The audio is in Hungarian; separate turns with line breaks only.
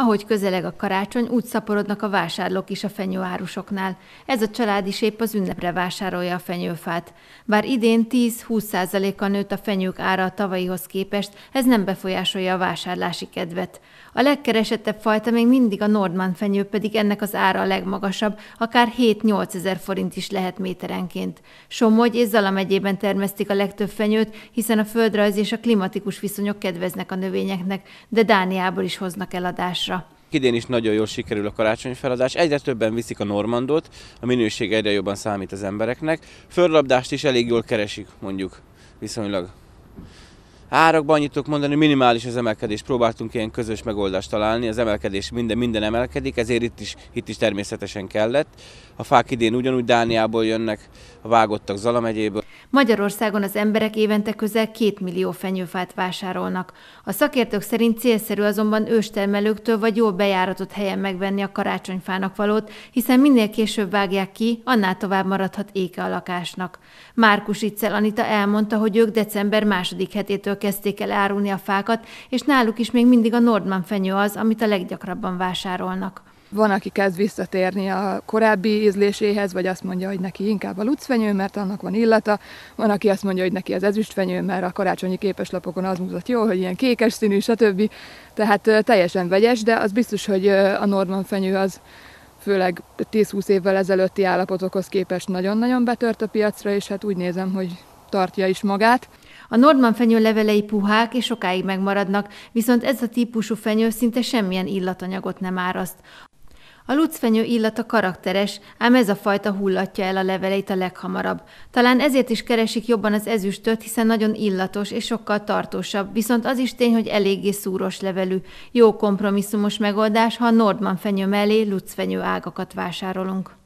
Ahogy közeleg a karácsony, úgy szaporodnak a vásárlók is a fenyőárusoknál. Ez a család is épp az ünnepre vásárolja a fenyőfát. Bár idén 10-20%-kal nőtt a fenyők ára a tavalyihoz képest, ez nem befolyásolja a vásárlási kedvet. A legkeresettebb fajta még mindig a Nordman fenyő, pedig ennek az ára a legmagasabb, akár 7-8 ezer forint is lehet méterenként. Somogy és Zala megyében termesztik a legtöbb fenyőt, hiszen a földrajz és a klimatikus viszonyok kedveznek a növényeknek, de Dániából is hoznak eladást feladásra.
Idén is nagyon jól sikerül a karácsonyi feladás. Egyre többen viszik a normandot, a minőség egyre jobban számít az embereknek. Földlabdást is elég jól keresik, mondjuk viszonylag. Árakban annyit tudok mondani, minimális az emelkedés. Próbáltunk ilyen közös megoldást találni, az emelkedés minden, minden emelkedik, ezért itt is, itt is természetesen kellett. A fák idén ugyanúgy Dániából jönnek, a vágottak Zala megyéből.
Magyarországon az emberek évente közel 2 millió fenyőfát vásárolnak. A szakértők szerint célszerű azonban őstermelőktől vagy jól bejáratott helyen megvenni a karácsonyfának valót, hiszen minél később vágják ki, annál tovább maradhat éke a lakásnak. Márkus Itzel Anita elmondta, hogy ők december második hetétől kezdték el árulni a fákat, és náluk is még mindig a Nordman fenyő az, amit
a leggyakrabban vásárolnak. Van, aki kezd visszatérni a korábbi ízléséhez, vagy azt mondja, hogy neki inkább a lucfenyő, mert annak van illata. Van, aki azt mondja, hogy neki az ezüstfenyő, mert a karácsonyi képeslapokon az mutat jó, hogy ilyen kékes színű, stb. Tehát teljesen vegyes, de az biztos, hogy a Norman fenyő az főleg 10-20 évvel ezelőtti állapotokhoz képest nagyon-nagyon betört a piacra, és hát úgy nézem, hogy tartja is magát.
A Nordman fenyő levelei puhák és sokáig megmaradnak, viszont ez a típusú fenyő szinte semmilyen illatanyagot nem áraszt. A lucfenyő illata karakteres, ám ez a fajta hullatja el a leveleit a leghamarabb. Talán ezért is keresik jobban az ezüstöt, hiszen nagyon illatos és sokkal tartósabb, viszont az is tény, hogy eléggé szúros levelű. Jó kompromisszumos megoldás, ha a Nordman fenyő mellé lucfenyő ágakat vásárolunk.